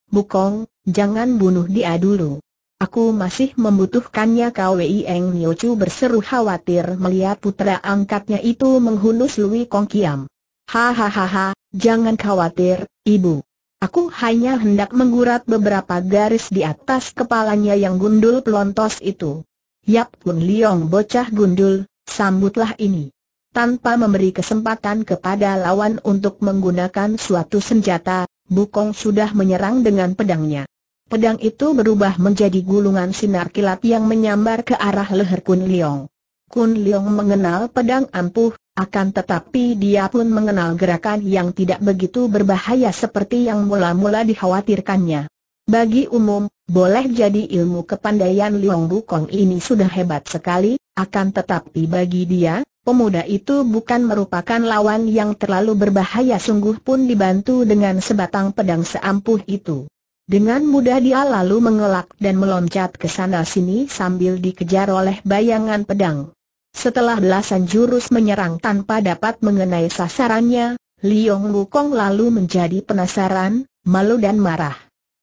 Bukong, jangan bunuh dia dulu. Aku masih membutuhkannya Kau Eng Chu berseru khawatir melihat putra angkatnya itu menghunus Lui Kong Kiam. Hahaha, jangan khawatir, ibu. Aku hanya hendak menggurat beberapa garis di atas kepalanya yang gundul pelontos itu. Yap Kun Liong bocah gundul, sambutlah ini. Tanpa memberi kesempatan kepada lawan untuk menggunakan suatu senjata, Bukong sudah menyerang dengan pedangnya. Pedang itu berubah menjadi gulungan sinar kilat yang menyambar ke arah leher Kun Liong. Kun Liong mengenal pedang ampuh, akan tetapi dia pun mengenal gerakan yang tidak begitu berbahaya seperti yang mula-mula dikhawatirkannya. Bagi umum, boleh jadi ilmu kepandaian Liong Bukong ini sudah hebat sekali, akan tetapi bagi dia, pemuda itu bukan merupakan lawan yang terlalu berbahaya sungguh pun dibantu dengan sebatang pedang seampuh itu. Dengan mudah dia lalu mengelak dan meloncat ke sana sini sambil dikejar oleh bayangan pedang. Setelah belasan jurus menyerang tanpa dapat mengenai sasarannya, Liong Wukong lalu menjadi penasaran, malu dan marah.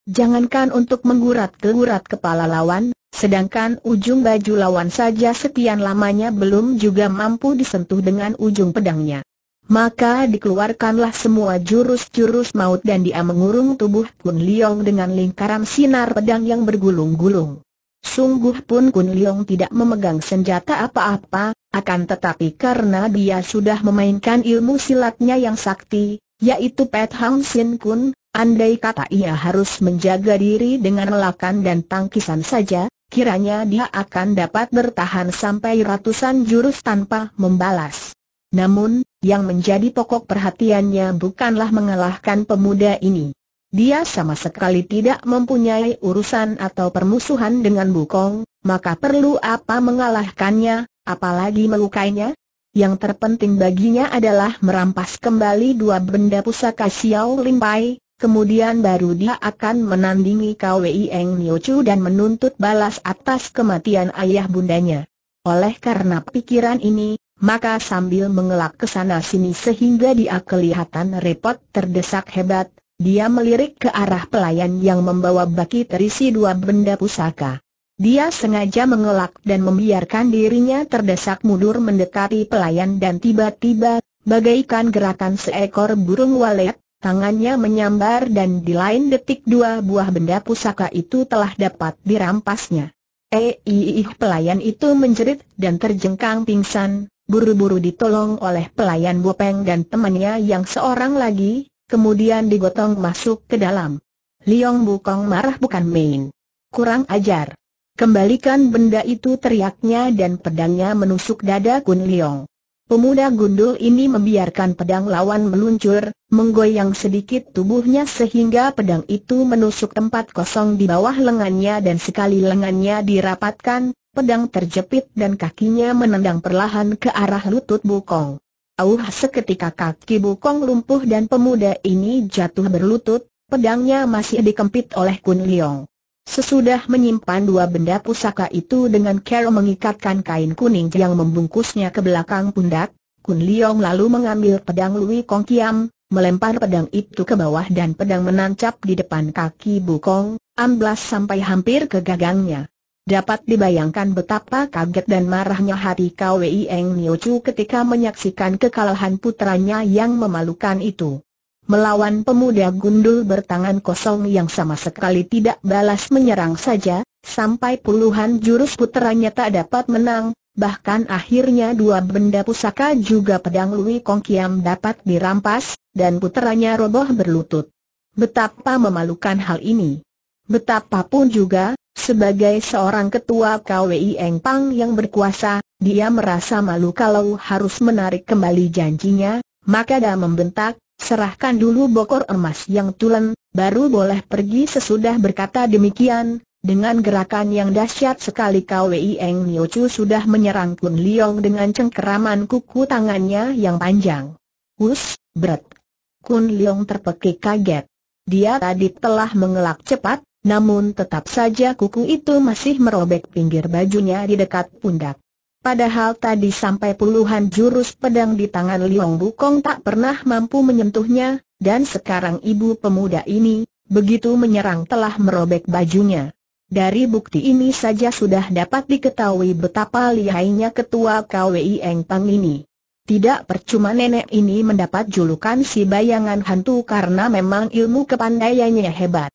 Jangankan untuk menggurat gurat kepala lawan, sedangkan ujung baju lawan saja sekian lamanya belum juga mampu disentuh dengan ujung pedangnya. Maka dikeluarkanlah semua jurus-jurus maut dan dia mengurung tubuh Kun Liong dengan lingkaran sinar pedang yang bergulung-gulung. Sungguh pun Kun Liong tidak memegang senjata apa-apa, akan tetapi karena dia sudah memainkan ilmu silatnya yang sakti, yaitu Pet Hang Sin Kun, andai kata ia harus menjaga diri dengan lakan dan tangkisan saja, kiranya dia akan dapat bertahan sampai ratusan jurus tanpa membalas. Namun, yang menjadi pokok perhatiannya bukanlah mengalahkan pemuda ini dia sama sekali tidak mempunyai urusan atau permusuhan dengan Bukong, maka perlu apa mengalahkannya, apalagi melukainya? Yang terpenting baginya adalah merampas kembali dua benda pusaka Xiao Limpai, kemudian baru dia akan menandingi Kwei Eng Niochu dan menuntut balas atas kematian ayah bundanya. Oleh karena pikiran ini, maka sambil mengelak ke sana sini sehingga dia kelihatan repot terdesak hebat, dia melirik ke arah pelayan yang membawa baki terisi dua benda pusaka. Dia sengaja mengelak dan membiarkan dirinya terdesak mundur mendekati pelayan dan tiba-tiba, bagaikan gerakan seekor burung walet, tangannya menyambar dan di lain detik dua buah benda pusaka itu telah dapat dirampasnya. Eh, ih pelayan itu menjerit dan terjengkang pingsan, buru-buru ditolong oleh pelayan Bopeng dan temannya yang seorang lagi, kemudian digotong masuk ke dalam. Liong Bukong marah bukan main. Kurang ajar. Kembalikan benda itu teriaknya dan pedangnya menusuk dada Kun Liong. Pemuda gundul ini membiarkan pedang lawan meluncur, menggoyang sedikit tubuhnya sehingga pedang itu menusuk tempat kosong di bawah lengannya dan sekali lengannya dirapatkan, pedang terjepit dan kakinya menendang perlahan ke arah lutut Bukong. Auh seketika kaki bukong lumpuh dan pemuda ini jatuh berlutut, pedangnya masih dikempit oleh Kun Leong. Sesudah menyimpan dua benda pusaka itu dengan kero mengikatkan kain kuning yang membungkusnya ke belakang pundak, Kun Leong lalu mengambil pedang Lui Kong Kiam, melempar pedang itu ke bawah dan pedang menancap di depan kaki Bukong, amblas sampai hampir ke gagangnya. Dapat dibayangkan betapa kaget dan marahnya hati Kwei Eng Niochu ketika menyaksikan kekalahan putranya yang memalukan itu. Melawan pemuda gundul bertangan kosong yang sama sekali tidak balas menyerang saja, sampai puluhan jurus putranya tak dapat menang, bahkan akhirnya dua benda pusaka juga pedang Lui Kong Kiam dapat dirampas, dan putranya roboh berlutut. Betapa memalukan hal ini. Betapapun juga, sebagai seorang ketua KWI Eng Pang yang berkuasa, dia merasa malu kalau harus menarik kembali janjinya, maka dia membentak, serahkan dulu bokor emas yang tulen, baru boleh pergi sesudah berkata demikian. Dengan gerakan yang dahsyat sekali KWI Eng Chu sudah menyerang Kun Liong dengan cengkeraman kuku tangannya yang panjang. Hus, berat. Kun Liong terpekik kaget. Dia tadi telah mengelak cepat, namun tetap saja kuku itu masih merobek pinggir bajunya di dekat pundak. Padahal tadi sampai puluhan jurus pedang di tangan Liong Bukong tak pernah mampu menyentuhnya, dan sekarang ibu pemuda ini, begitu menyerang telah merobek bajunya. Dari bukti ini saja sudah dapat diketahui betapa lihainya ketua KWI Eng Pang ini. Tidak percuma nenek ini mendapat julukan si bayangan hantu karena memang ilmu kepandaiannya hebat.